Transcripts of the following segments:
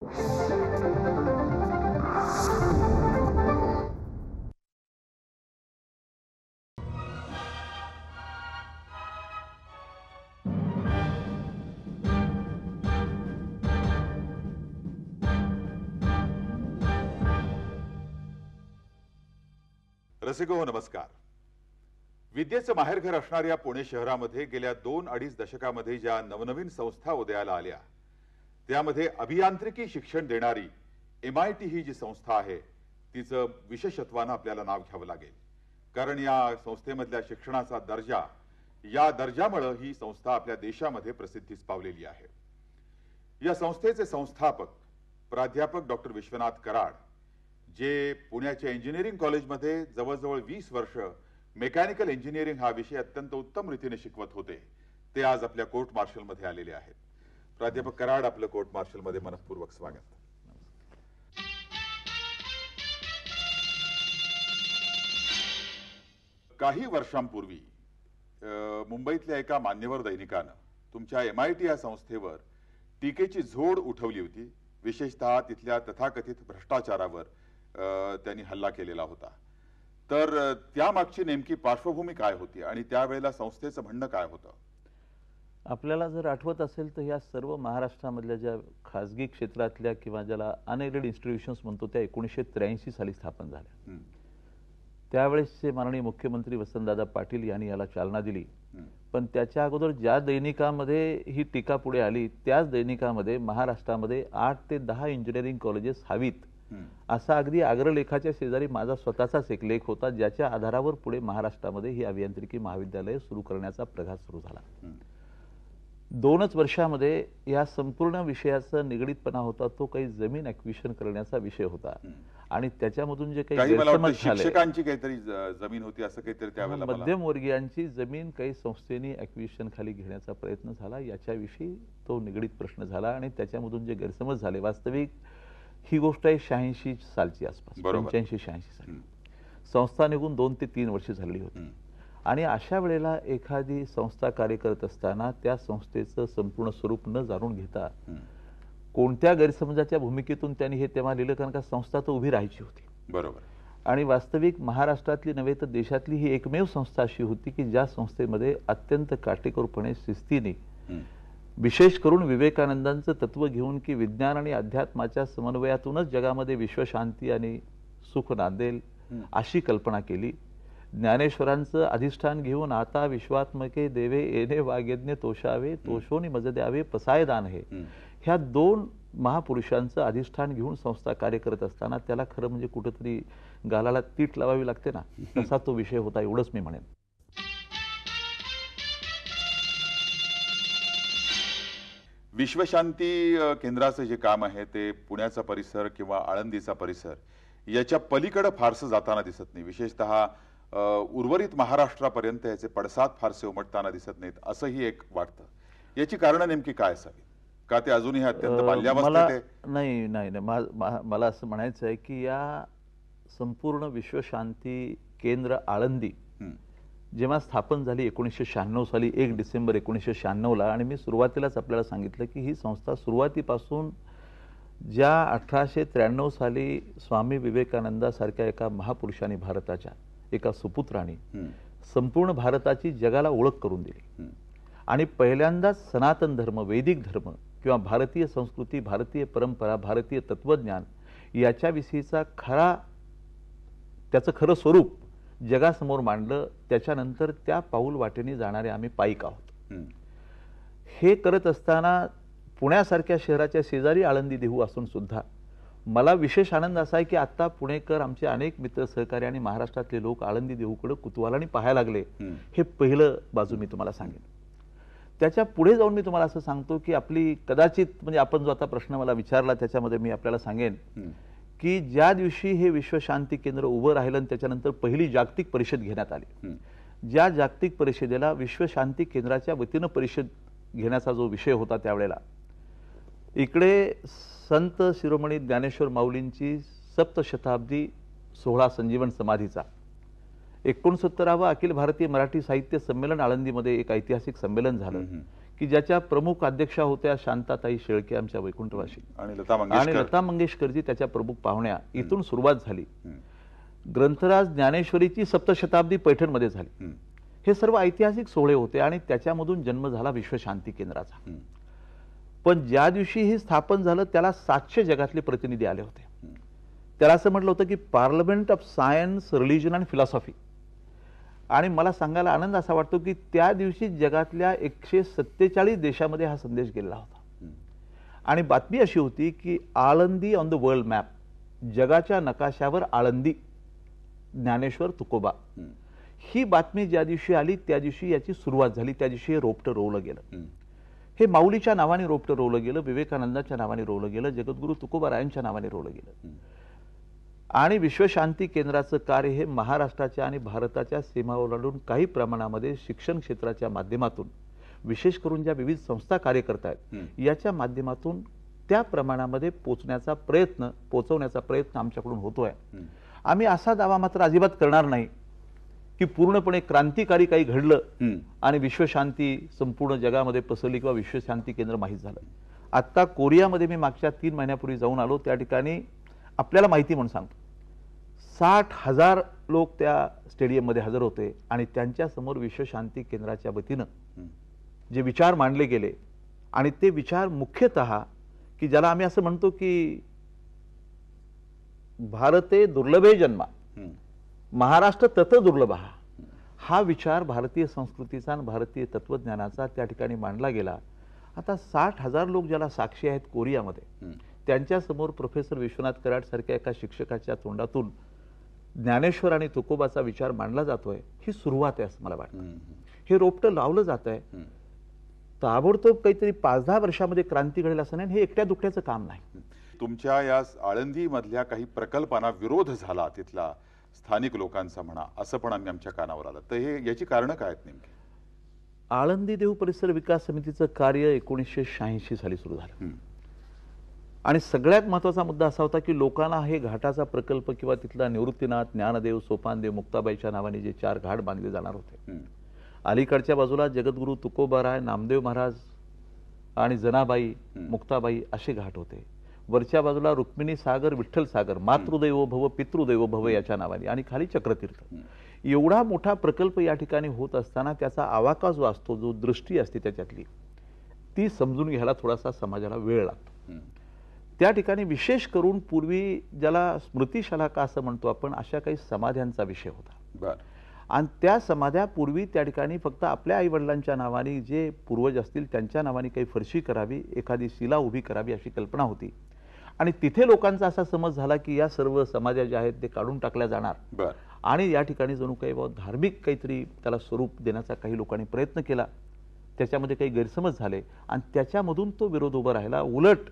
रसिको नमस्कार विद्येचं माहेरघर असणाऱ्या पुणे शहरामध्ये गेल्या दोन अडीच दशकामध्ये ज्या नवनवीन संस्था उदयाला आल्या त्यामध्ये अभियांत्रिकी शिक्षण देणारी एम आय टी ही जी संस्था आहे तिचं विशेषत्वानं आपल्याला नाव घ्यावं लागेल कारण या संस्थेमधल्या शिक्षणाचा दर्जा या दर्जामुळं ही संस्था आपल्या देशामध्ये प्रसिद्धीस पावलेली आहे या संस्थेचे संस्थापक प्राध्यापक डॉक्टर विश्वनाथ कराड जे पुण्याच्या इंजिनिअरिंग कॉलेजमध्ये जवळजवळ वीस वर्ष मेकॅनिकल इंजिनिअरिंग हा विषय अत्यंत उत्तम रीतीने शिकवत होते ते आज आपल्या कोर्ट मार्शलमध्ये आलेले आहेत प्राध्यापक कराड आपलं कोर्ट मार्शलमध्ये मनपूर्वक स्वागत काही वर्षांपूर्वी मुंबईतल्या एका मान्यवर दैनिकानं तुमच्या एम आय टी या संस्थेवर टीकेची झोड उठवली होती विशेषतः तिथल्या तथाकथित भ्रष्टाचारावर त्यांनी हल्ला केलेला होता तर त्यामागची नेमकी पार्श्वभूमी काय होती आणि त्यावेळेला संस्थेचं म्हणणं काय होतं आपल्याला जर आठवत असेल तर या सर्व महाराष्ट्रामधल्या ज्या खाजगी क्षेत्रातल्या किंवा ज्याला अनएडेड इन्स्टिट्यूशन्स म्हणतो त्या एकोणीसशे त्र्याऐंशी साली स्थापन झाल्या त्यावेळेसचे माननीय मुख्यमंत्री वसंतदादा पाटील यांनी याला चालना दिली पण त्याच्या अगोदर ज्या दैनिकामध्ये ही टीका पुढे आली त्याच दैनिकामध्ये महाराष्ट्रामध्ये आठ ते दहा इंजिनिअरिंग कॉलेजेस हवीत असा अगदी आग्रलेखाच्या शेजारी माझा स्वतःचाच एक लेख होता ज्याच्या आधारावर पुढे महाराष्ट्रामध्ये ही अभियांत्रिकी महाविद्यालय सुरू करण्याचा प्रघात सुरू झाला दोनच वर्षामध्ये या संपूर्ण विषयाचा निगडीतपणा होता तो काही जमीन ऍक्विशन करण्याचा विषय होता आणि त्याच्यामधून जे काही काहीतरी जमीन होती असं काहीतरी मध्यमवर्गीयांची जमीन काही संस्थेने ऍक्विशन खाली घेण्याचा प्रयत्न झाला याच्याविषयी तो निगडीत प्रश्न झाला आणि त्याच्यामधून जे गैरसमज झाले वास्तविक ही गोष्ट आहे शहाऐंशी सालची आसपास पंच्याऐंशी शहाऐंशी साली संस्था निघून दोन ते तीन वर्ष झालेली होती आणि अशा वेळेला एखादी संस्था कार्य करत असताना त्या संस्थेचं संपूर्ण स्वरूप न जाणून घेता कोणत्या गैरसमजाच्या भूमिकेतून त्यांनी हे तेव्हा लिहिलं कारण का संस्था तर उभी राहायची होती बरोबर आणि वास्तविक महाराष्ट्रातली नव्हे तर देशातली ही एकमेव संस्था अशी होती की ज्या संस्थेमध्ये अत्यंत काटेकोरपणे शिस्तीने विशेष करून विवेकानंदांचं तत्व घेऊन की विज्ञान आणि अध्यात्माच्या समन्वयातूनच जगामध्ये विश्वशांती आणि सुख नांदेल अशी कल्पना केली ज्ञानेश्वरांचं अधिष्ठान घेऊन आता विश्वात्मके देवे येणे वाग्यज्ञ तोषावे तोषोनी मज द्यावे पसायदान हे ह्या दोन महापुरुषांचं अधिष्ठान घेऊन संस्था कार्य करत असताना त्याला खरं म्हणजे कुठंतरी गालाला तीट लावावी लागते ना तसा तो विषय होता एवढंच मी म्हणेन विश्वशांती केंद्राचं जे काम आहे ते पुण्याचा परिसर किंवा आळंदीचा परिसर याच्या पलीकडे फारसं जाताना दिसत नाही विशेषतः उर्वरित महाराष्ट्रापर्यंत याचे पडसाद फारसे उमटताना दिसत नाहीत असंही एक वाटतं याची कारण नेमकी काय असावी का ते अजूनही अत्यंत बाल्यावस्थेत नाही नाही मला असं म्हणायचं आहे की या संपूर्ण विश्वशांती केंद्र आळंदी जेव्हा स्थापन झाली एकोणीसशे शहाण्णव साली एक डिसेंबर एकोणीसशे शहाण्णवला आणि मी सुरुवातीलाच आपल्याला सांगितलं की ही संस्था सुरुवातीपासून ज्या अठराशे त्र्याण्णव साली स्वामी विवेकानंदासारख्या एका महापुरुषांनी भारताच्या एका सुपुत्राने संपूर्ण भारताची जगाला ओळख करून दिली आणि पहिल्यांदाच सनातन धर्म वैदिक धर्म किंवा भारतीय संस्कृती भारतीय परंपरा भारतीय तत्वज्ञान याच्याविषयीचा खरा त्याचं खरं स्वरूप जगासमोर मांडलं त्याच्यानंतर त्या पाऊल वाटेने जाणारे आम्ही पाईक आहोत हे करत असताना पुण्यासारख्या शहराच्या शेजारी आळंदी देहू असून सुद्धा मला विशेष आनंद असा आहे की आता पुणेकर आमचे अनेक मित्र सहकारी आणि महाराष्ट्रातले लोक आळंदी देऊकडे आणि पाहायला लागले हे पहिलं बाजू मी तुम्हाला सांगेन त्याच्या पुढे जाऊन मी तुम्हाला असं सांगतो की आपली कदाचित म्हणजे आपण जो आता प्रश्न मला विचारला त्याच्यामध्ये मी आपल्याला सांगेन की ज्या दिवशी हे विश्व शांती केंद्र उभं राहिलं आणि त्याच्यानंतर पहिली जागतिक परिषद घेण्यात आली ज्या जागतिक परिषदेला विश्व शांती केंद्राच्या वतीनं परिषद घेण्याचा जो विषय होता त्यावेळेला इकडे संत शिरोमणी ज्ञानेश्वर माऊलींची सप्तशताब्दी सोहळा संजीवन समाधीचा एकोणसत्तरावा अखिल भारतीय मराठी साहित्य संमेलन आळंदीमध्ये एक ऐतिहासिक संमेलन झालं की ज्याच्या प्रमुख अध्यक्षा होत्या शांताताई शेळके आमच्या वैकुंठवाशी आणि लता मंगेशकरजी त्याच्या प्रमुख पाहुण्या इथून सुरुवात झाली ग्रंथराज ज्ञानेश्वरीची सप्तशताब्दी पैठणमध्ये झाली हे सर्व ऐतिहासिक सोहळे होते आणि त्याच्यामधून जन्म झाला विश्वशांती केंद्राचा पण ज्या दिवशी ही स्थापन झालं त्याला सातशे जगातले प्रतिनिधी आले होते त्याला असं म्हटलं होतं की parliament of science religion and philosophy आणि मला सांगायला आनंद असा वाटतो की त्या दिवशी जगातल्या एकशे सत्तेचाळीस देशामध्ये हा संदेश गेलेला होता आणि बातमी अशी होती की Alandi on the world map जगाच्या नकाशावर आळंदी ज्ञानेश्वर तुकोबा ही बातमी ज्या दिवशी आली त्या दिवशी याची सुरुवात झाली त्या दिवशी हे रोपटं रोवलं गेलं हे माऊलीच्या नावाने रोपटं रोवलं गेलं विवेकानंदाच्या नावाने रोवलं गेलं जगद्गुरू तुकोबारायांच्या नावाने रोवलं गेलं आणि विश्वशांती केंद्राचं कार्य हे महाराष्ट्राच्या आणि भारताच्या सीमा ओलांडून काही प्रमाणामध्ये शिक्षण क्षेत्राच्या माध्यमातून विशेष करून ज्या विविध संस्था कार्य आहेत याच्या माध्यमातून त्या प्रमाणामध्ये पोचण्याचा प्रयत्न पोचवण्याचा प्रयत्न आमच्याकडून होतोय आम्ही असा दावा मात्र अजिबात करणार नाही की पूर्णपणे क्रांतिकारी काही घडलं आणि विश्वशांती संपूर्ण जगामध्ये पसरली किंवा विश्वशांती केंद्र माहीत झालं आत्ता कोरियामध्ये मी मागच्या तीन महिन्यापूर्वी जाऊन आलो त्या ठिकाणी आपल्याला माहिती म्हणून सांगतो साठ हजार लोक त्या स्टेडियममध्ये हजर होते आणि त्यांच्यासमोर विश्वशांती केंद्राच्या वतीनं जे विचार मांडले गेले आणि ते विचार मुख्यतः की ज्याला आम्ही असं म्हणतो की भारते दुर्लभे जन्मा महाराष्ट्र दुर्लभ हा हा विचार भारतीय संस्कृतीचा आणि भारतीय तत्वज्ञानाचा त्या ठिकाणी मांडला गेला आता साठ हजार लोक ज्याला साक्षी आहेत कोरियामध्ये त्यांच्यासमोर प्रोफेसर विश्वनाथ कराड सारख्या एका शिक्षकाच्या तोंडातून ज्ञानेश्वर आणि तुकोबाचा विचार मांडला जातोय ही सुरुवात आहे असं मला वाटतं हे रोपटं लावलं जात आहे ताबडतोब काहीतरी पाच दहा वर्षामध्ये क्रांती घडेल असं नाही हे एकट्या दुखट्याचं काम नाही तुमच्या या आळंदी मधल्या काही प्रकल्पांना विरोध झाला तिथला स्थानिक लोकांचा म्हणा असं पण आम्ही आमच्या कानावर आलं तर हे याची कारणं काय आहेत नेमकी आळंदी देव परिसर विकास समितीचं कार्य एकोणीसशे शहाऐंशी साली सुरू झालं आणि सगळ्यात महत्त्वाचा मुद्दा असा होता की लोकांना हे घाटाचा प्रकल्प किंवा तिथला निवृत्तीनाथ ज्ञानदेव सोपानदेव मुक्ताबाईच्या नावाने जे चार घाट बांधले जाणार होते अलीकडच्या बाजूला जगद्गुरू तुकोबाराय नामदेव महाराज आणि जनाबाई मुक्ताबाई असे घाट होते वरच्या बाजूला रुक्मिणी सागर विठ्ठल सागर मातृदैव भव पितृदैव भव याच्या नावाने आणि खाली चक्रतीर्थ एवढा मोठा प्रकल्प या ठिकाणी होत असताना त्याचा आवाका जो असतो जो दृष्टी असते त्याच्यातली ती समजून घ्यायला थोडासा समाजाला वेळ लागतो त्या ठिकाणी विशेष करून पूर्वी ज्याला का असं म्हणतो आपण अशा काही समाध्यांचा विषय होता आणि त्या समाध्या पूर्वी त्या ठिकाणी फक्त आपल्या आईवडिलांच्या नावाने जे पूर्वज असतील त्यांच्या नावाने काही फरशी करावी एखादी शिला उभी करावी अशी कल्पना होती आणि तिथे लोकांचा असा समज झाला की या सर्व समाजा ज्या आहेत ते काढून टाकल्या जाणार आणि या ठिकाणी जणू काही बाबा धार्मिक काहीतरी त्याला स्वरूप देण्याचा काही लोकांनी प्रयत्न केला त्याच्यामध्ये काही गैरसमज झाले आणि त्याच्यामधून तो विरोध उभा राहिला उलट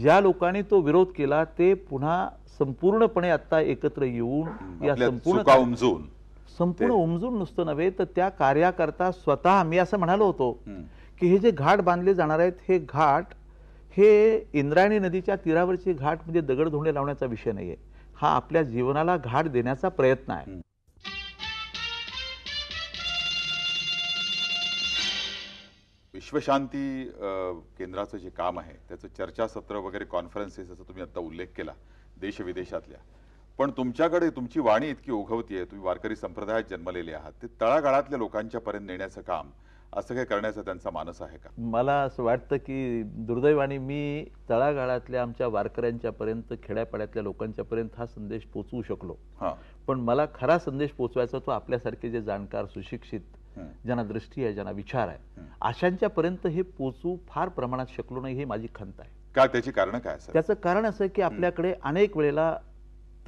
ज्या लोकांनी तो विरोध केला ते पुन्हा संपूर्णपणे आता एकत्र येऊन या संपूर्ण उमजून संपूर्ण उमजून नुसतं नव्हे तर त्या कार्याकरता स्वतः मी असं म्हणालो होतो की हे जे घाट बांधले जाणार आहेत हे घाट हे इंद्रायणी नदीच्या तीरावरची घाट म्हणजे दगड धोंडे लावण्याचा विषय नाही हा आपल्या जीवनाला घाट देण्याचा प्रयत्न आहे विश्वशांती केंद्राचं जे काम आहे त्याचं चर्चासत्र वगैरे कॉन्फरन्सेस असं तुम्ही आता उल्लेख केला देश विदेशातल्या पण तुमच्याकडे तुमची वाणी इतकी ओघवती आहे तुम्ही वारकरी संप्रदायात जन्मलेले आहात ते तळागाळातल्या लोकांच्या पर्यंत नेण्याचं काम असं काही करण्याचा त्यांचा मानस आहे का मला असं वाटतं की दुर्दैवाने मी तळागाळातल्या आमच्या वारकऱ्यांच्या पर्यंत खेड्यापाड्यातल्या लोकांच्या पर्यंत हा संदेश पोचवू शकलो पण मला खरा संदेश पोचवायचा तो आपल्यासारखे जे जाणकार सुशिक्षित ज्यांना दृष्टी आहे ज्यांना विचार आहे पर्यंत हे पोचू फार प्रमाणात शकलो नाही हे माझी खंत आहे का त्याची कारण काय त्याचं कारण असं की आपल्याकडे अनेक वेळेला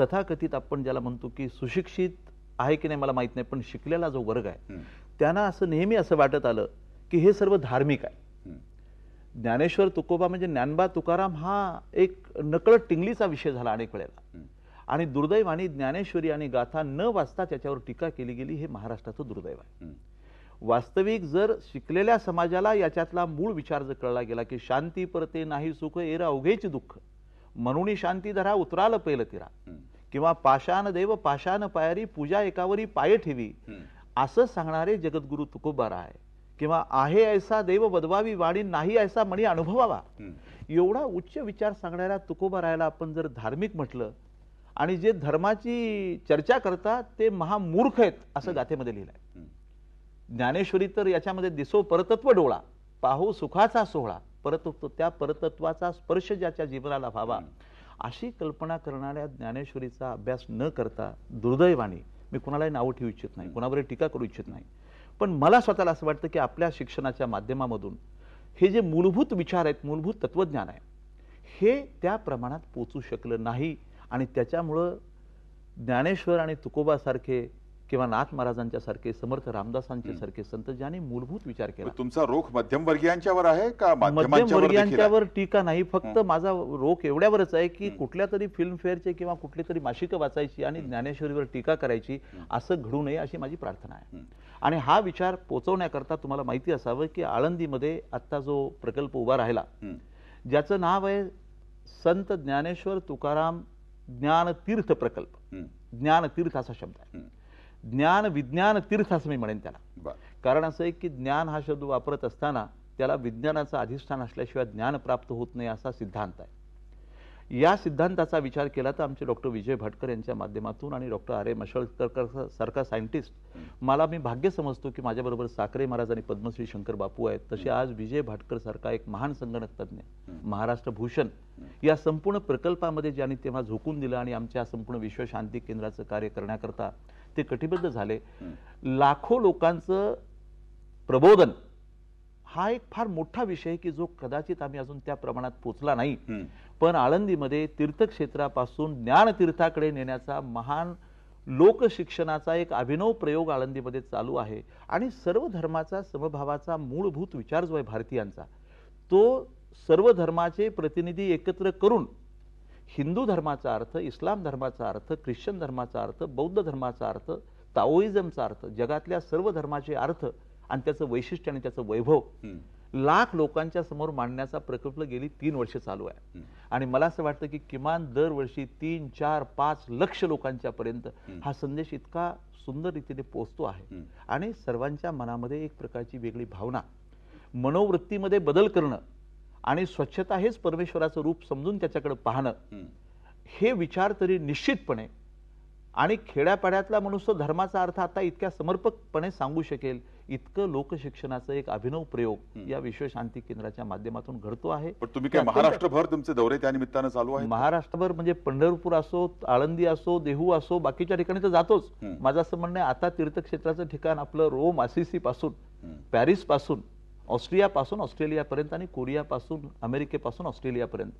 तथाकथित आपण ज्याला म्हणतो की सुशिक्षित आहे की नाही मला माहित नाही पण शिकलेला जो वर्ग आहे त्यांना असं नेहमी असं वाटत आलं की हे सर्व धार्मिक आहे ज्ञानेश्वर तुकोबा म्हणजे ज्ञानबा तुकाराम हा एक नकळत टिंगलीचा विषय झाला अनेक वेळेला आणि दुर्दैवाने ज्ञानेश्वरी आणि गाथा न वाचता त्याच्यावर टीका केली गेली हे महाराष्ट्राचं दुर्दैव आहे वास्तविक जर शिकलेल्या समाजाला याच्यातला मूळ विचार जर कळला गेला की शांती परते नाही सुख एरा अवघेच दुःख म्हणून शांती धरा उतराल पैल तिरा किंवा पाषाण देव पाषाण पायरी पूजा एकावरी पाय ठेवी असं सांगणारे जगद्गुरु तुकोबा आहे किंवा आहे ऐसा देव बदवावी वाणी नाही ऐसा म्हणी अनुभवावा एवढा उच्च विचार सांगणाऱ्या तुकोबा आपण जर धार्मिक म्हटलं आणि जे धर्माची चर्चा करतात ते महामूर्ख आहेत असं गाथेमध्ये लिहिलं आहे ज्ञानेश्वरी तर याच्यामध्ये दिसो परतत्व डोळा पाहू सुखाचा सोहळा परतत्व त्या परतत्वाचा स्पर्श ज्याच्या जीवनाला व्हावा अशी कल्पना करणाऱ्या ज्ञानेश्वरीचा अभ्यास न करता दुर्दैवाने मी कुणालाही नावं ठेवू इच्छित नाही कुणावरही टीका करू इच्छित नाही पण मला स्वतःला असं वाटतं की आपल्या शिक्षणाच्या माध्यमामधून हे जे मूलभूत विचार आहेत मूलभूत तत्त्वज्ञान आहे हे त्या प्रमाणात पोचू शकलं नाही आणि त्याच्यामुळं ज्ञानेश्वर आणि तुकोबासारखे किंवा नाथ महाराजांच्या सारखे समर्थ रामदासांच्या सारखे संत ज्यांनी मूलभूत विचार केला तुमचा रोख मध्यमवर्गीयांच्यावर आहे का मध्यमवर्गीयांच्यावर टीका नाही फक्त माझा रोख एवढ्यावरच आहे की कुठल्या तरी फेअरचे किंवा कुठली तरी मासिकं वाचायची आणि ज्ञानेश्वरीवर टीका करायची असं घडू नये अशी माझी प्रार्थना आहे आणि हा विचार पोचवण्याकरता तुम्हाला माहिती असावं की आळंदीमध्ये आत्ता जो प्रकल्प उभा राहिला ज्याचं नाव आहे संत ज्ञानेश्वर तुकाराम ज्ञानतीर्थ प्रकल्प ज्ञानतीर्थ असा शब्द आहे ज्ञान विज्ञान तीर्थ असं मी म्हणेन त्याला कारण असं आहे की ज्ञान हा शब्द वापरत असताना त्याला विज्ञानाचं अधिष्ठान असल्याशिवाय ज्ञान प्राप्त होत नाही असा सिद्धांत आहे या सिद्धांताचा विचार केला तर आमचे डॉक्टर विजय भटकर यांच्या माध्यमातून आणि डॉक्टर आर ए मशळकर सारखा सायंटिस्ट मला मी भाग्य समजतो की माझ्याबरोबर साखरे महाराज आणि पद्मश्री शंकर बापू आहेत तसे आज विजय भाटकर सारखा एक महान संगणक तज्ज्ञ महाराष्ट्र भूषण या संपूर्ण प्रकल्पामध्ये ज्यांनी तेव्हा झोकून दिलं आणि आमच्या संपूर्ण विश्व शांती केंद्राचं कार्य करण्याकरता ते कटिबद्ध झाले लाखो लोकांचं प्रबोधन हा एक फार मोठा विषय की जो कदाचित आम्ही अजून त्या प्रमाणात पोचला नाही पण आळंदीमध्ये तीर्थक्षेत्रापासून ज्ञानतीर्थाकडे नेण्याचा महान लोकशिक्षणाचा एक अभिनव प्रयोग आळंदीमध्ये चालू आहे आणि सर्व धर्माचा समभावाचा मूलभूत विचार जो आहे भारतीयांचा तो सर्व धर्माचे प्रतिनिधी एकत्र करून हिंदू धर्माचा अर्थ इस्लाम धर्माचा अर्थ ख्रिश्चन धर्माचा अर्थ बौद्ध धर्माचा अर्थ ताओइझमचा अर्थ जगातल्या सर्व धर्माचे अर्थ आणि त्याचं वैशिष्ट्य आणि त्याचं वैभव लाख लोकांच्या समोर मांडण्याचा प्रकल्प गेली तीन वर्ष चालू आहे आणि मला असं वाटतं की किमान दरवर्षी तीन चार पाच लक्ष लोकांच्या पर्यंत हा संदेश इतका सुंदर रीतीने पोचतो आहे आणि सर्वांच्या मनामध्ये एक प्रकारची वेगळी भावना मनोवृत्तीमध्ये बदल करणं आणि स्वच्छता हेच परमेश्वराचं रूप समजून त्याच्याकडे पाहणं हे विचार तरी निश्चितपणे आणि खेड्यापाड्यातला मनुष्य धर्माचा अर्थ आता इतक्या समर्पकपणे सांगू शकेल इतकं लोकशिक्षणाचं एक अभिनव प्रयोग या विश्व शांती केंद्राच्या माध्यमातून घडतो आहे पण तुम्ही काय महाराष्ट्रभर तुमचे दौरे त्या निमित्तानं चालू आहे महाराष्ट्रभर म्हणजे पंढरपूर असो आळंदी असो देहू असो बाकीच्या ठिकाणी तर जातोच माझं असं म्हणणं आता तीर्थक्षेत्राचं ठिकाण आपलं रोम आसिसी पासून पॅरिस पासून ऑस्ट्रियापासून ऑस्ट्रेलियापर्यंत आणि कोरियापासून अमेरिकेपासून ऑस्ट्रेलियापर्यंत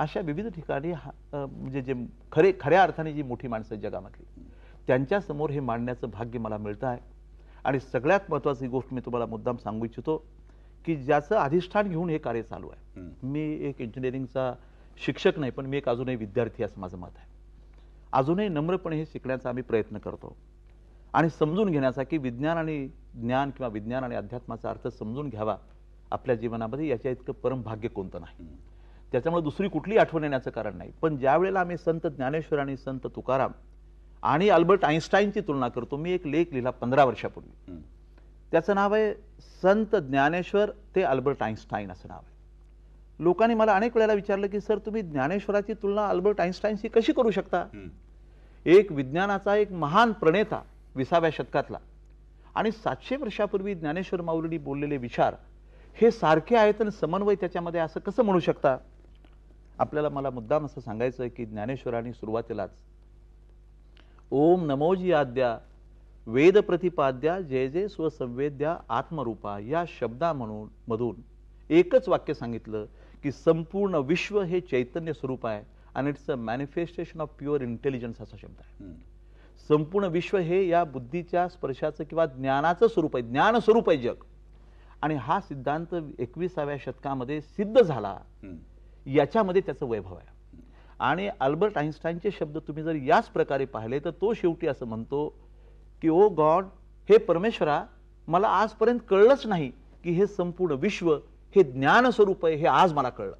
अशा विविध ठिकाणी म्हणजे जे खरे खऱ्या अर्थाने जी मोठी माणसं जगामधली त्यांच्यासमोर हे मांडण्याचं भाग्य मला मिळतं आहे आणि सगळ्यात महत्त्वाची गोष्ट मी तुम्हाला मुद्दाम सांगू इच्छितो की ज्याचं अधिष्ठान घेऊन हे कार्य चालू आहे मी एक इंजिनिअरिंगचा शिक्षक नाही पण मी एक अजूनही विद्यार्थी असं माझं मत आहे अजूनही नम्रपणे हे शिकण्याचा आम्ही प्रयत्न करतो आणि समजून घेण्याचा की विज्ञान आणि ज्ञान किंवा विज्ञान आणि अध्यात्माचा अर्थ समजून घ्यावा आपल्या जीवनामध्ये याच्या इतकं परमभाग्य कोणतं नाही त्याच्यामुळे दुसरी कुठली आठवण येण्याचं कारण नाही पण ज्या वेळेला आम्ही संत ज्ञानेश्वर आणि संत तुकाराम आणि अल्बर्ट आईन्स्टाईनची तुलना करतो मी एक लेख लिहिला पंधरा वर्षापूर्वी त्याचं नाव आहे संत ज्ञानेश्वर ते अल्बर्ट आईन्स्टाईन असं नाव आहे लोकांनी मला अनेक वेळेला विचारलं की सर तुम्ही ज्ञानेश्वराची तुलना अल्बर्ट आईन्स्टाईनशी कशी करू शकता एक विज्ञानाचा एक महान प्रणेता विसाव्या शतकातला आणि सातशे वर्षापूर्वी ज्ञानेश्वर माऊलींनी बोललेले विचार हे सारखे आहेत आणि समन्वय त्याच्यामध्ये असं कसं म्हणू शकता आपल्याला मला मुद्दाम असं सांगायचं आहे की ज्ञानेश्वरांनी सुरुवातीलाच ओम नमोजी आद्या वेद प्रतिपाद्या जय जय स्वसंवेद्या आत्मरूपा या शब्दा म्हणून मधून एकच वाक्य सांगितलं की संपूर्ण विश्व हे चैतन्य स्वरूप आहे आणि it's a manifestation of pure intelligence असा शब्द आहे संपूर्ण विश्व हे या बुद्धीच्या स्पर्शाचं किंवा ज्ञानाचं स्वरूप आहे ज्ञानस्वरूप आहे जग आणि हा सिद्धांत एकविसाव्या शतकामध्ये सिद्ध झाला याच्यामध्ये त्याचं वैभव आहे आणि अल्बर्ट आईन्स्टाईनचे शब्द तुम्ही जर याच प्रकारे पाहिले तर तो शेवटी असं म्हणतो की ओ गॉड हे परमेश्वरा मला आजपर्यंत कळलंच नाही की हे संपूर्ण विश्व हे ज्ञानस्वरूप आहे हे आज मला कळलं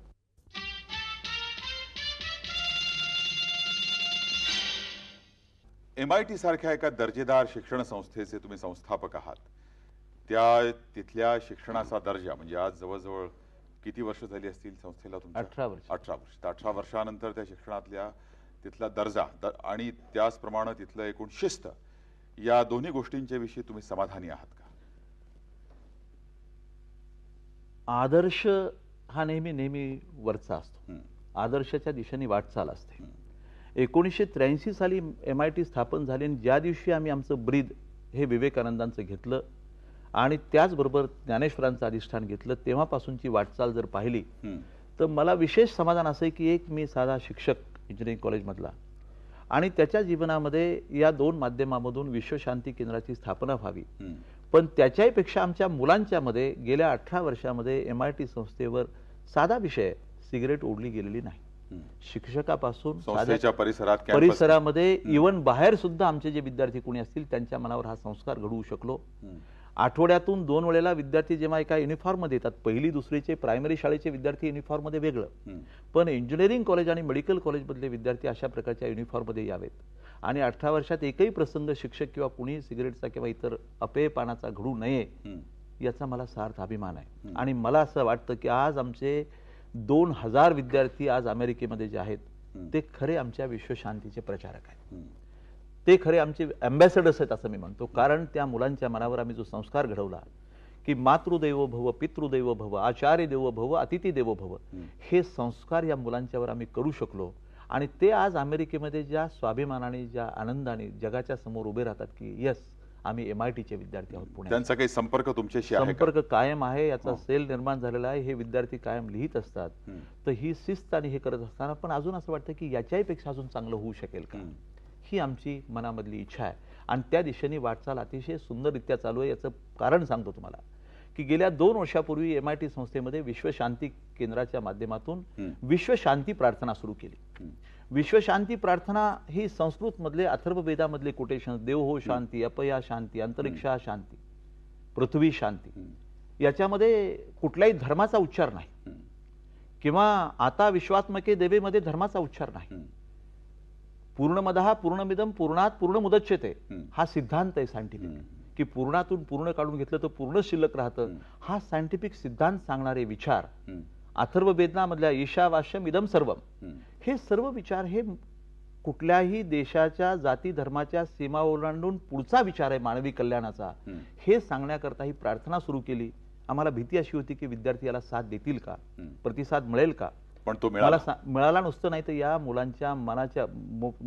एम आय टी सारख्या एका दर्जेदार शिक्षण संस्थेचे तुम्ही संस्थापक आहात त्या तिथल्या शिक्षणाचा दर्जा म्हणजे आज जवळजवळ किती वर्ष झाली असतील संस्थेला तुमच्या अठरा वर्ष अठरा वर्ष अठरा वर्षानंतर त्या शिक्षणातल्या तिथला दर्जा द आणि त्याचप्रमाणे तिथलं एकूण शिस्त या दोन्ही गोष्टींच्या विषयी तुम्ही समाधानी आहात का आदर्श हा नेहमी नेहमी वरचा असतो आदर्शाच्या दिशेने वाटचाल असते एकोणीसशे त्र्याऐंशी साली एम आय टी स्थापन झाली आणि ज्या दिवशी आम्ही आमचं ब्रीद हे विवेकानंदांचं घेतलं आणि त्याचबरोबर ज्ञानेश्वरांचं अधिष्ठान घेतलं तेव्हापासूनची वाटचाल जर पाहिली तर मला विशेष समाधान असं की एक मी साधा शिक्षक इंजिनिअरिंग कॉलेजमधला आणि त्याच्या जीवनामध्ये या दोन माध्यमामधून विश्वशांती केंद्राची स्थापना व्हावी पण त्याच्याही पेक्षा आमच्या मुलांच्या मध्ये गेल्या अठरा वर्षामध्ये एम आय टी संस्थेवर साधा विषय सिगरेट ओढली गेलेली नाही शिक्षकापासून परिसरात परिसरामध्ये इवन बाहेर सुद्धा आमचे जे विद्यार्थी कोणी असतील त्यांच्या मनावर हा संस्कार घडवू शकलो आठवड्यातून दोन वेळेला विद्यार्थी जेव्हा एका मध्ये येतात पहिली दुसरीचे प्रायमरी शाळेचे विद्यार्थी युनिफॉर्म मध्ये वेगळं पण इंजिनिअरिंग कॉलेज आणि मेडिकल कॉलेज मधले विद्यार्थी अशा प्रकारच्या युनिफॉर्म मध्ये यावेत आणि अठरा वर्षात एकही प्रसंग शिक्षक किंवा कुणी सिगरेटचा किंवा इतर पानाचा घडू नये याचा मला सार्थ अभिमान आहे आणि मला असं वाटतं की आज आमचे दोन हजार विद्यार्थी आज अमेरिकेमध्ये जे आहेत ते खरे आमच्या विश्वशांतीचे प्रचारक आहेत ते खरे आमचे अँबॅसेडर्स आहेत असं मी म्हणतो कारण त्या मुलांच्या मनावर आम्ही जो संस्कार घडवला की मातृदैव भव पितृदैव भव आचार्य देव भव अतिथी देव भव हे संस्कार या मुलांच्यावर आम्ही करू शकलो आणि ते आज अमेरिकेमध्ये ज्या स्वाभिमानाने ज्या आनंदाने जगाच्या समोर उभे राहतात की यस आम्ही एम आय टीचे विद्यार्थी आहोत पुणे त्यांचा काही संपर्क तुमच्याशी संपर्क कायम आहे याचा हो. सेल निर्माण झालेला आहे हे विद्यार्थी कायम लिहित असतात तर ही शिस्त आणि हे करत असताना पण अजून असं वाटतं की याच्याही पेक्षा अजून चांगलं होऊ शकेल का ही आमची मनामधली इच्छा आहे आणि त्या दिशेने वाटचाल अतिशय सुंदररित्या चालू आहे याचं कारण सांगतो तुम्हाला की गेल्या दोन वर्षापूर्वी एम आय टी संस्थेमध्ये विश्वशांती केंद्राच्या माध्यमातून विश्वशांती प्रार्थना सुरू केली विश्वशांती प्रार्थना ही संस्कृतमधले अथर्ववेदामधले कोटेशन देव हो शांती अपया शांती अंतरिक्षा शांती पृथ्वी शांती याच्यामध्ये कुठल्याही धर्माचा उच्चार नाही किंवा आता विश्वात्मके देवेमध्ये धर्माचा उच्चार नाही पूर्णमदहा पूर्णमिदम पूर्णात पूर्ण मुदच्छेते हा सिद्धांत आहे सायंटिफिक की पूर्णातून पूर्ण काढून घेतलं तर पूर्ण शिल्लक राहतं हा सायंटिफिक सिद्धांत सांगणारे विचार अथर्व वेदनामधल्या ईशावाश्यम इदम सर्व हे सर्व विचार हे कुठल्याही देशाच्या जाती धर्माच्या सीमा ओलांडून पुढचा विचार आहे मानवी कल्याणाचा हे सांगण्याकरता ही प्रार्थना सुरू केली आम्हाला भीती अशी होती की विद्यार्थी याला साथ देतील का प्रतिसाद मिळेल का पण तो मिळाला मिळाला नुसतं नाही तर या मुलांच्या मनाच्या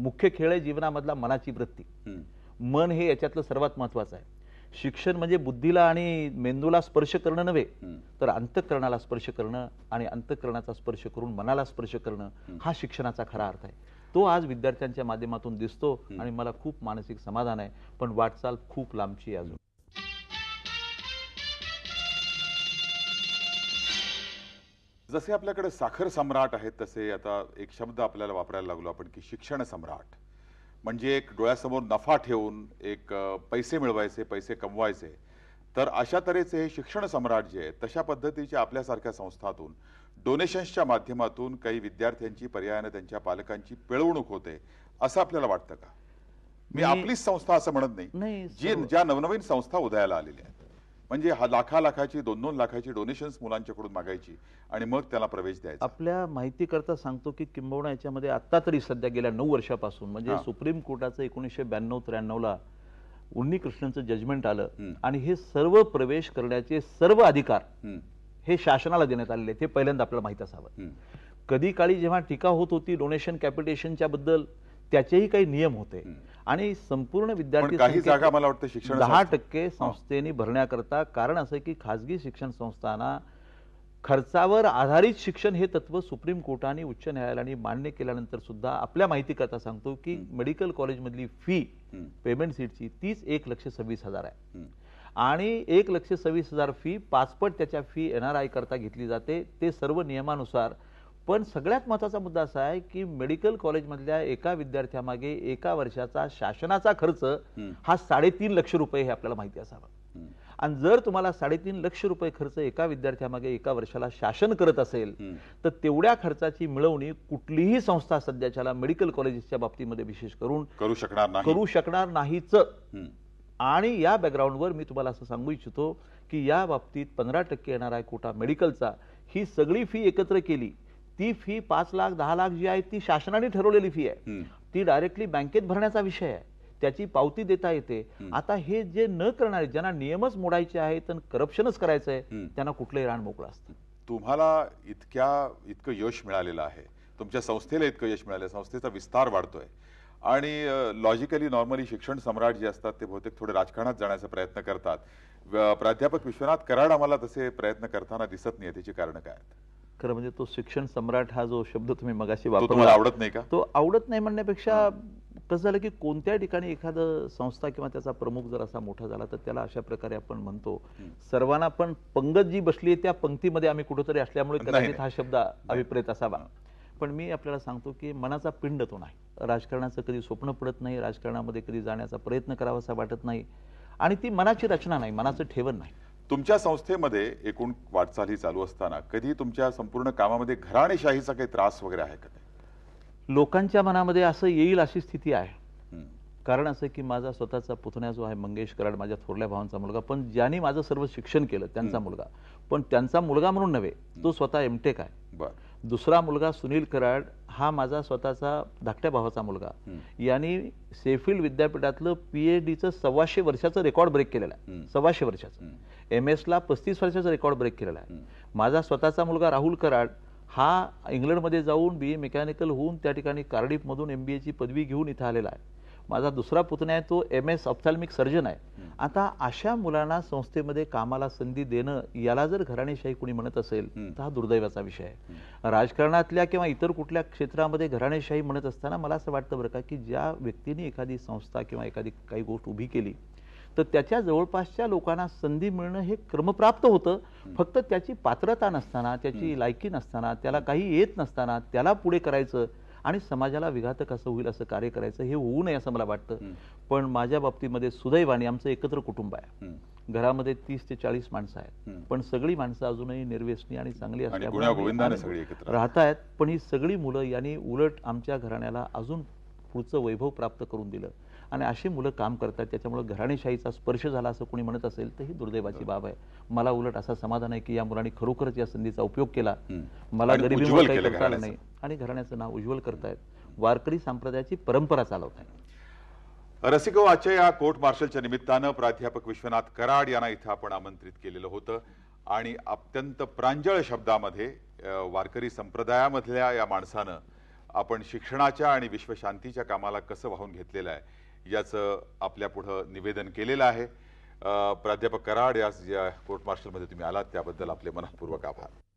मुख्य खेळ आहे जीवनामधला मनाची वृत्ती मन हे याच्यातलं सर्वात महत्वाचं आहे शिक्षण म्हणजे बुद्धीला आणि मेंदूला स्पर्श करणं नव्हे तर अंतकरणाला स्पर्श करणं आणि अंतकरणाचा स्पर्श करून मनाला स्पर्श करणं हा शिक्षणाचा खरा अर्थ आहे तो आज विद्यार्थ्यांच्या माध्यमातून दिसतो आणि मला खूप मानसिक समाधान आहे पण वाटचाल खूप लांबची अजून जसे आपल्याकडे साखर सम्राट आहेत तसे आता एक शब्द आपल्याला वापरायला लागलो आपण की शिक्षण सम्राट म्हणजे एक डोळ्यासमोर नफा ठेवून एक पैसे मिळवायचे पैसे कमवायचे तर अशा तऱ्हेचे हे शिक्षण सम्राट जे आहे तशा पद्धतीच्या आपल्यासारख्या संस्थातून डोनेशन्सच्या माध्यमातून काही विद्यार्थ्यांची पर्यायानं त्यांच्या पालकांची पिळवणूक होते असं आपल्याला वाटतं का मी आपलीच संस्था असं म्हणत नाही जी ज्या नवनवीन संस्था उदयाला आलेल्या म्हणजे हा लाखा लाखाची दोन दोन लाखाची डोनेशन्स मुलांच्याकडून मागायची आणि मग त्याला प्रवेश द्यायचा आपल्या माहिती करता सांगतो की किंबहुना याच्यामध्ये आता तरी सध्या गेल्या नऊ वर्षापासून म्हणजे सुप्रीम कोर्टाचं एकोणीसशे ब्याण्णव ला उन्नी कृष्णचं जजमेंट आलं आणि हे सर्व प्रवेश करण्याचे सर्व अधिकार हे शासनाला देण्यात आलेले ते पहिल्यांदा आपल्याला माहीत असावं कधी काळी जेव्हा टीका होत होती डोनेशन कॅपिटेशनच्या बद्दल त्याचेही काही नियम होते आणि संपूर्ण विद्यार्थी काही जागा मला शिक्षण दहा टक्के संस्थेने भरण्याकरता कारण असं की खासगी शिक्षण संस्थांना खर्चावर आधारित शिक्षण हे तत्व सुप्रीम कोर्टाने उच्च न्यायालयाने मान्य केल्यानंतर सुद्धा आपल्या माहिती करता सांगतो की मेडिकल कॉलेजमधली फी पेमेंट सीटची तीच एक लक्ष सव्वीस हजार आहे आणि एक लक्ष सव्वीस हजार फी पाचपट त्याच्या फी एन आर आय करता घेतली जाते ते सर्व नियमानुसार पण सगळ्यात महत्त्वाचा मुद्दा असा आहे की मेडिकल कॉलेजमधल्या एका विद्यार्थ्यामागे एका वर्षाचा शासनाचा खर्च हा साडेतीन लक्ष रुपये हे आपल्याला माहिती असावा आणि जर तुम्हाला साडेतीन लक्ष रुपये खर्च एका विद्यार्थ्यामागे एका वर्षाला शासन करत असेल तर तेवढ्या खर्चाची मिळवणी कुठलीही संस्था सध्याच्या मेडिकल कॉलेजेसच्या बाबतीमध्ये विशेष करून करू शकणार नाही करू शकणार नाहीच आणि या बॅकग्राऊंडवर मी तुम्हाला असं सांगू इच्छितो की या बाबतीत पंधरा टक्के येणार आहे कोटा मेडिकलचा ही सगळी फी एकत्र केली ती फी पाच लाख दहा लाख जी आहे ती शासनाने ठरवलेली फी आहे ती डायरेक्टली बँकेत भरण्याचा विषय आहे त्याची पावती देता येते आता हे जे न करणारे ज्यांना नियमच मोडायचे आहेत करप्शनच करायचं आहे त्यांना कुठलंही रान मोकळं असतं तुम्हाला इतक्या इतकं यश मिळालेलं आहे तुमच्या संस्थेला इतकं यश मिळालं संस्थेचा विस्तार वाढतोय आणि लॉजिकली नॉर्मली शिक्षण सम्राट जे असतात ते बहुतेक थोडे राजकारणात जाण्याचा प्रयत्न करतात प्राध्यापक विश्वनाथ कराड आम्हाला तसे प्रयत्न करताना दिसत नाही त्याची कारणं काय खरं म्हणजे तो शिक्षण सम्राट हा जो शब्द तुम्ही मगाशी वापरला आवडत नाही का तो आवडत नाही म्हणण्यापेक्षा कसं झालं की कोणत्या ठिकाणी एखादं संस्था किंवा त्याचा प्रमुख जर असा मोठा झाला तर त्याला अशा प्रकारे आपण म्हणतो सर्वांना पण पंगत जी बसली त्या पंक्तीमध्ये आम्ही कुठेतरी असल्यामुळे कदाचित हा शब्द अभिप्रेत असावा पण मी आपल्याला सांगतो की मनाचा पिंड तो नाही राजकारणाचं कधी स्वप्न पडत नाही राजकारणामध्ये कधी जाण्याचा प्रयत्न करावा करावासा वाटत नाही आणि ती मनाची रचना नाही मनाचं ठेवण नाही तुमच्या संस्थेमध्ये एकूण वाटचाली चालू असताना कधी तुमच्या संपूर्ण कामामध्ये घराणेशाहीचा काही त्रास वगैरे आहे का लोकांच्या मनामध्ये असं येईल अशी स्थिती आहे कारण असं की माझा स्वतःचा पुतण्या जो आहे मंगेश कराड माझ्या थोरल्या भावांचा मुलगा पण ज्यांनी माझं सर्व शिक्षण केलं त्यांचा मुलगा पण त्यांचा मुलगा म्हणून नव्हे तो स्वतः एमटेक आहे दुसरा मुलगा सुनील कराड हा माझा स्वतःचा धाकट्या भावाचा मुलगा यांनी सेफिल्ड विद्यापीठातलं पीएच च सव्वाशे वर्षाचं रेकॉर्ड ब्रेक केलेला आहे सव्वाशे वर्षाचं एम एसला पस्तीस वर्षाचा रेकॉर्ड ब्रेक केलेला आहे माझा स्वतःचा मुलगा राहुल कराड हा इंग्लंडमध्ये जाऊन बी ए मेकॅनिकल होऊन त्या ठिकाणी कार्डिफमधून एम बी एची पदवी घेऊन इथं आलेला आहे माझा दुसरा पुतण्या आहे तो एम एस ऑफथॅल्मिक सर्जन आहे आता अशा मुलांना संस्थेमध्ये कामाला संधी देणं याला जर घराणेशाही कुणी म्हणत असेल तर हा दुर्दैवाचा विषय आहे राजकारणातल्या किंवा इतर कुठल्या क्षेत्रामध्ये घराणेशाही म्हणत असताना मला असं वाटतं बरं का की ज्या व्यक्तीने एखादी संस्था किंवा एखादी काही गोष्ट उभी केली तर त्याच्या जवळपासच्या लोकांना संधी मिळणं हे क्रमप्राप्त होतं फक्त त्याची पात्रता नसताना त्याची लायकी नसताना त्याला काही येत नसताना त्याला पुढे करायचं आणि समाजाला विघातक असं होईल असं कार्य करायचं हे होऊ नये असं मला वाटतं पण माझ्या बाबतीमध्ये सुदैवाने आमचं एकत्र कुटुंब आहे घरामध्ये तीस ते चाळीस माणसं आहेत पण सगळी माणसं अजूनही निर्व्यसनी आणि चांगली असल्यामुळे राहत आहेत पण ही सगळी मुलं यांनी उलट आमच्या घराण्याला अजून पुढचं वैभव प्राप्त करून दिलं आणि अशी मुलं काम करतात त्याच्यामुळे घराणेशाहीचा स्पर्श झाला असं कोणी म्हणत असेल तर ही दुर्दैवाची बाब आहे मला उलट असा समाधान आहे की या मुलांनी खरोखरच या संधीचा उपयोग केला मला गरिबीमुळे काही नाही आणि घराण्याचं नाव उज्ज्वल करतायत वारकरी संप्रदायाची परंपरा चालवत आहे रसिको या कोर्ट मार्शलच्या निमित्तानं प्राध्यापक विश्वनाथ कराड यांना इथं आपण आमंत्रित केलेलं होतं आणि अत्यंत प्रांजळ शब्दामध्ये वारकरी संप्रदायामधल्या या माणसानं आपण शिक्षणाच्या आणि विश्वशांतीच्या कामाला कसं वाहून घेतलेलं आहे याचं आपल्यापुढं निवेदन केलेलं आहे प्राध्यापक कराड या कोर्ट मार्शलमध्ये तुम्ही आलात त्याबद्दल आपले मनपूर्वक आभार